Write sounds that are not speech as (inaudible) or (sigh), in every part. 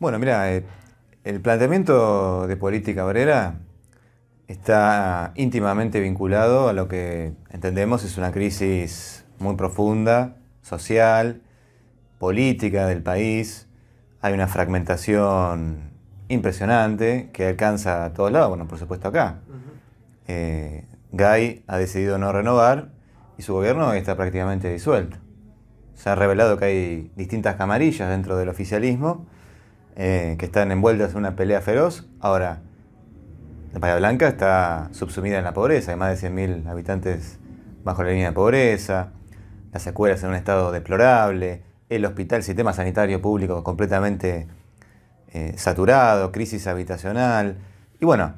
Bueno, mira, eh, el planteamiento de política obrera está íntimamente vinculado a lo que entendemos es una crisis muy profunda, social, política del país. Hay una fragmentación impresionante que alcanza a todos lados, bueno, por supuesto acá. Eh, Guy ha decidido no renovar y su gobierno está prácticamente disuelto. Se ha revelado que hay distintas camarillas dentro del oficialismo eh, que están envueltas en una pelea feroz. Ahora, la playa Blanca está subsumida en la pobreza, hay más de 100.000 habitantes bajo la línea de pobreza, las escuelas en un estado deplorable, el hospital, el sistema sanitario público completamente eh, saturado, crisis habitacional y bueno,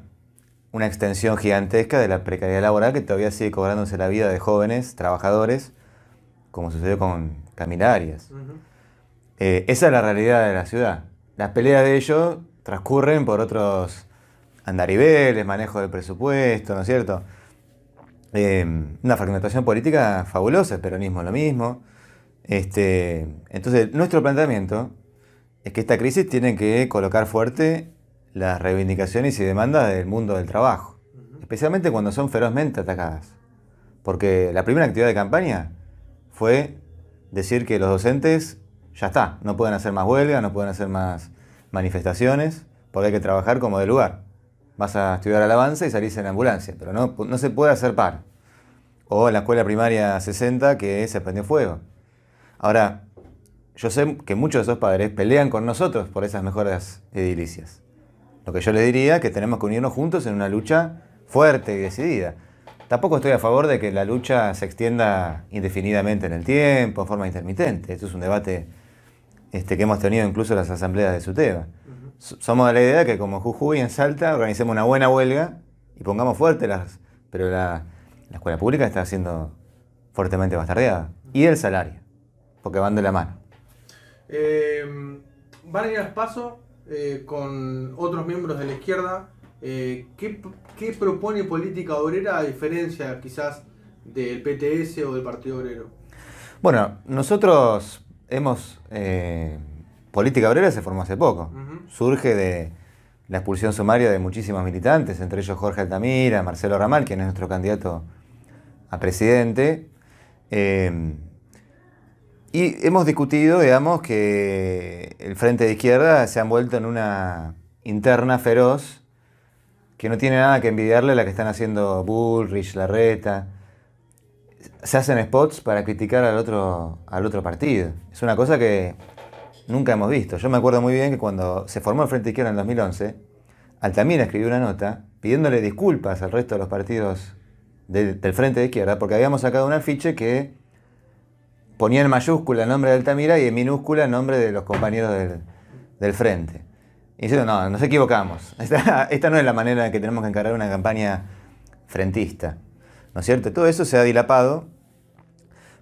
una extensión gigantesca de la precariedad laboral que todavía sigue cobrándose la vida de jóvenes trabajadores, como sucedió con Camilarias. Eh, esa es la realidad de la ciudad las peleas de ellos transcurren por otros andariveles, manejo del presupuesto, ¿no es cierto? Eh, una fragmentación política fabulosa, el peronismo lo mismo. Este, entonces, nuestro planteamiento es que esta crisis tiene que colocar fuerte las reivindicaciones y demandas del mundo del trabajo, especialmente cuando son ferozmente atacadas. Porque la primera actividad de campaña fue decir que los docentes ya está, no pueden hacer más huelga, no pueden hacer más manifestaciones, porque hay que trabajar como de lugar. Vas a estudiar alabanza y salís en ambulancia, pero no, se puede hacer par. O en la escuela primaria 60 que se prendió fuego. Ahora, yo sé que muchos de esos padres pelean con nosotros por esas mejoras edilicias. Lo que yo les diría es que tenemos que unirnos juntos en una lucha fuerte y decidida. Tampoco estoy a favor de que la lucha se extienda indefinidamente en el tiempo, en forma intermitente. esto es un debate este, que hemos tenido incluso las asambleas de SUTEBA. Somos de la idea que como Jujuy en Salta organicemos una buena huelga y pongamos fuerte las... Pero la, escuela pública está siendo fuertemente bastardeada. Y el salario, porque van de la mano. Eh, van a ir a paso eh, con otros miembros de la izquierda. Eh, ¿qué, propone política obrera a diferencia quizás del PTS o del Partido Obrero? Bueno, nosotros hemos... Eh, política obrera se formó hace poco. Surge de la expulsión sumaria de muchísimos militantes, entre ellos Jorge Altamira, Marcelo Ramal, quien es nuestro candidato a presidente. Em, y hemos discutido, digamos, que el Frente de Izquierda se ha vuelto en una interna feroz que no tiene nada que envidiarle a la que están haciendo Bullrich, Larreta, se hacen spots para criticar al otro, al otro partido. Es una cosa que nunca hemos visto. Yo me acuerdo muy bien que cuando se formó el Frente Izquierda en 2011, Altamira escribió una nota pidiéndole disculpas al resto de los partidos del, Frente de Izquierda porque habíamos sacado un afiche que ponía en mayúscula el nombre de Altamira y en minúscula el nombre de los compañeros del, Frente. Y no, nos equivocamos. (laughs) Esta, no es la manera en que tenemos que encarar una campaña frentista. ¿No es cierto? Todo eso se ha dilapado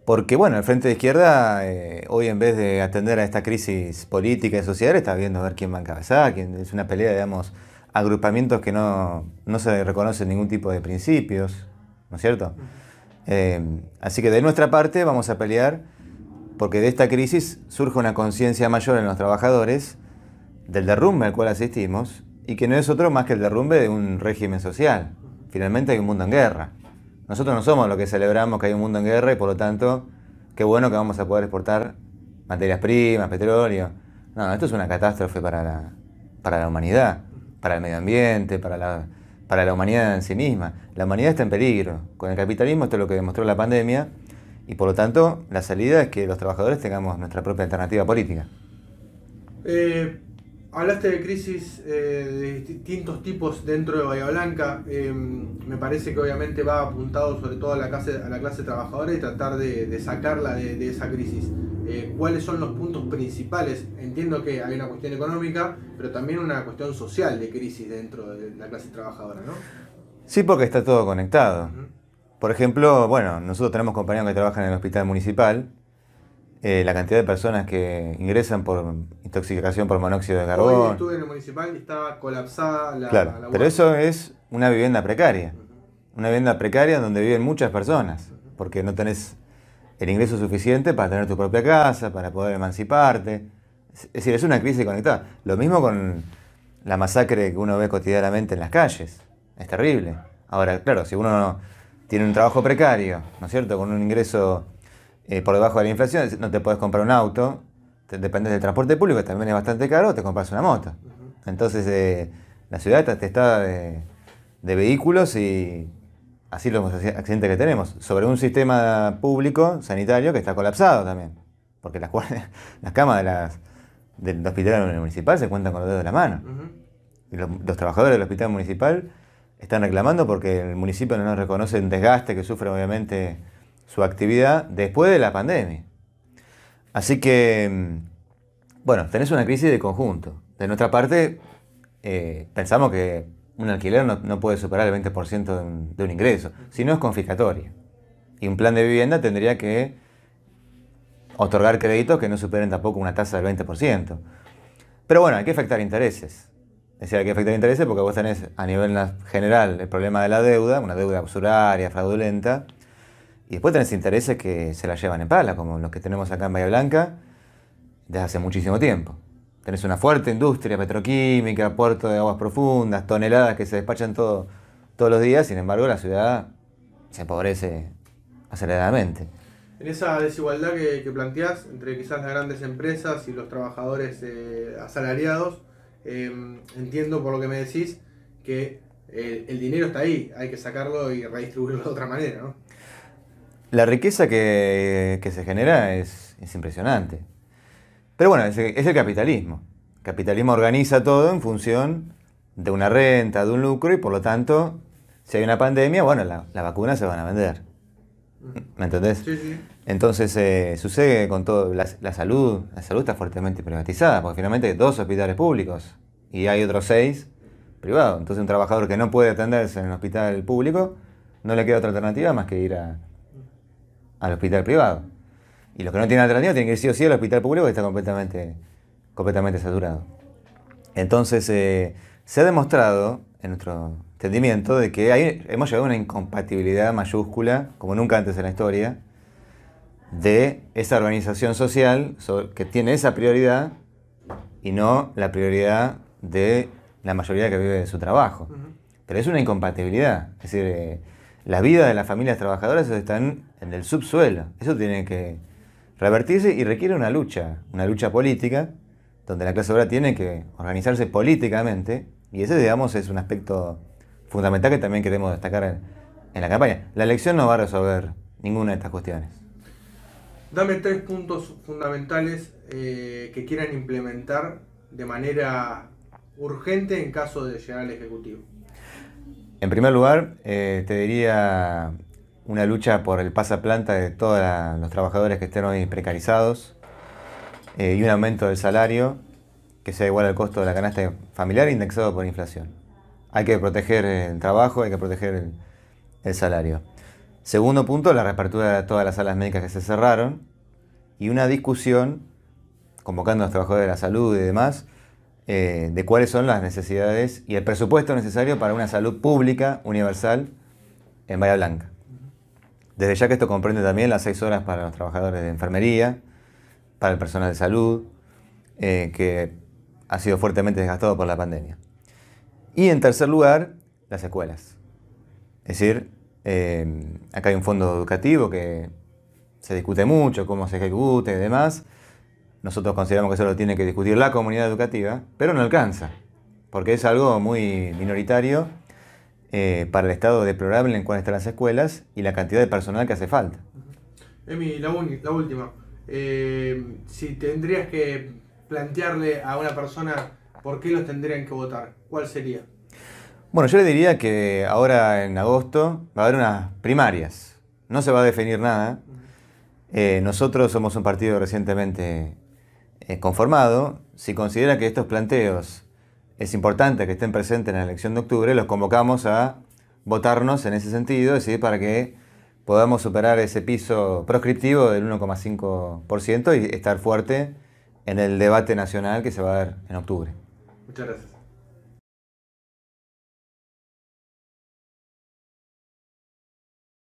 porque bueno, el Frente de Izquierda eh, hoy en vez de atender a esta crisis política y social está viendo a ver quién va a encabezar, quién, es una pelea, digamos, agrupamientos que no, se reconocen ningún tipo de principios, ¿no es cierto? Eh, así que de nuestra parte vamos a pelear porque de esta crisis surge una conciencia mayor en los trabajadores del derrumbe al cual asistimos y que no es otro más que el derrumbe de un régimen social. Finalmente hay un mundo en guerra. Nosotros no somos los que celebramos que hay un mundo en guerra y por lo tanto, qué bueno que vamos a poder exportar materias primas, petróleo. No, esto es una catástrofe para la, para la humanidad, para el medio ambiente, para la, para la humanidad en sí misma. La humanidad está en peligro. Con el capitalismo esto es lo que demostró la pandemia y por lo tanto la salida es que los trabajadores tengamos nuestra propia alternativa política. Eh, Hablaste de crisis eh, de distintos tipos dentro de Bahía Blanca. Eh, me parece que obviamente va apuntado sobre todo a la clase, a la clase trabajadora y tratar de, sacarla de, esa crisis. Eh, ¿Cuáles son los puntos principales? Entiendo que hay una cuestión económica, pero también una cuestión social de crisis dentro de la clase trabajadora, ¿no? Sí, porque está todo conectado. Por ejemplo, bueno, nosotros tenemos compañeros que trabajan en el hospital municipal eh, la cantidad de personas que ingresan por intoxicación por monóxido de carbono. Hoy estuve en el municipal y estaba colapsada la. Claro, pero eso es una vivienda precaria. Una vivienda precaria donde viven muchas personas, porque no tenés el ingreso suficiente para tener tu propia casa, para poder emanciparte. Es decir, es una crisis conectada. Lo mismo con la masacre que uno ve cotidianamente en las calles. Es terrible. Ahora, claro, si uno tiene un trabajo precario, ¿no es cierto?, con un ingreso eh, por debajo de la inflación, no te puedes comprar un auto, dependés dependes del transporte público, que también es bastante caro, te compras una moto. Entonces eh, la ciudad está testada de, vehículos y así los accidentes que tenemos, sobre un sistema público sanitario que está colapsado también, porque las, (laughs) camas de las, del hospital municipal se cuentan con los dedos de la mano. los, trabajadores del hospital municipal están reclamando porque el municipio no nos reconoce el desgaste que sufre obviamente su actividad después de la pandemia. Así que, mm, bueno, tenés una crisis de conjunto. De nuestra parte, eh, pensamos que un alquiler no, puede superar el 20% de un, ingreso, si no es confiscatorio. Y un plan de vivienda tendría que otorgar créditos que no superen tampoco una tasa del 20%. Pero bueno, hay que afectar intereses. Es decir, hay que afectar intereses porque vos tenés a nivel general el problema de la deuda, una deuda usuraria, fraudulenta, y después tenés intereses que se la llevan en pala, como los que tenemos acá en Bahía Blanca desde hace muchísimo tiempo. Tenés una fuerte industria petroquímica, puerto de aguas profundas, toneladas que se despachan todos los días, sin embargo la ciudad se empobrece aceleradamente. En esa desigualdad que, que planteás entre quizás las grandes empresas y los trabajadores eh, asalariados, em, entiendo por lo que me decís que eh, el dinero está ahí, hay que sacarlo y redistribuirlo de otra manera, ¿no? la riqueza que, se genera es, impresionante. Pero bueno, es, el capitalismo. El capitalismo organiza todo en función de una renta, de un lucro, y por lo tanto, si hay una pandemia, bueno, las la vacunas se van a vender. ¿Me entendés? Entonces eh, sucede con todo, la, salud, la salud está fuertemente privatizada, porque finalmente hay dos hospitales públicos y hay otros seis privados. Entonces un trabajador que no puede atenderse en un hospital público, no le queda otra alternativa más que ir a, al hospital privado. Y los que no tienen alternativa tienen que ir sí o sí al hospital público que está completamente, completamente saturado. Entonces, eh, se ha demostrado, en nuestro entendimiento, de que hay, hemos llegado a una incompatibilidad mayúscula, como nunca antes en la historia, de esa organización social que tiene esa prioridad y no la prioridad de la mayoría que vive de su trabajo. Pero es una incompatibilidad. Es decir, eh, la vida de las familias trabajadoras están en el subsuelo. Eso tiene que revertirse y requiere una lucha, una lucha política, donde la clase obrera tiene que organizarse políticamente, y ese, digamos, es un aspecto fundamental que también queremos destacar en, la campaña. La elección no va a resolver ninguna de estas cuestiones. Dame tres puntos fundamentales eh, que quieran implementar de manera urgente en caso de llegar al Ejecutivo. En primer lugar, eh, te diría una lucha por el pasaplanta de todos los trabajadores que estén hoy precarizados eh, y un aumento del salario que sea igual al costo de la canasta familiar indexado por inflación. Hay que proteger el trabajo, hay que proteger el, el salario. Segundo punto, la reapertura de todas las salas médicas que se cerraron y una discusión convocando a los trabajadores de la salud y demás eh, de cuáles son las necesidades y el presupuesto necesario para una salud pública universal en Bahía Blanca. Desde ya que esto comprende también las seis horas para los trabajadores de enfermería, para el personal de salud, eh, que ha sido fuertemente desgastado por la pandemia. Y en tercer lugar, las escuelas. Es decir, eh, acá hay un fondo educativo que se discute mucho, cómo se ejecute y demás, nosotros consideramos que eso lo tiene que discutir la comunidad educativa, pero no alcanza, porque es algo muy minoritario eh, para el estado deplorable en cual están las escuelas y la cantidad de personal que hace falta. Emi, la, última. Eh, si tendrías que plantearle a una persona por qué los tendrían que votar, ¿cuál sería? Bueno, yo le diría que ahora en agosto va a haber unas primarias. No se va a definir nada. Eh, nosotros somos un partido recientemente conformado, si considera que estos planteos es importante que estén presentes en la elección de octubre, los convocamos a votarnos en ese sentido, es decir, para que podamos superar ese piso proscriptivo del 1,5% y estar fuerte en el debate nacional que se va a dar en octubre. Muchas gracias.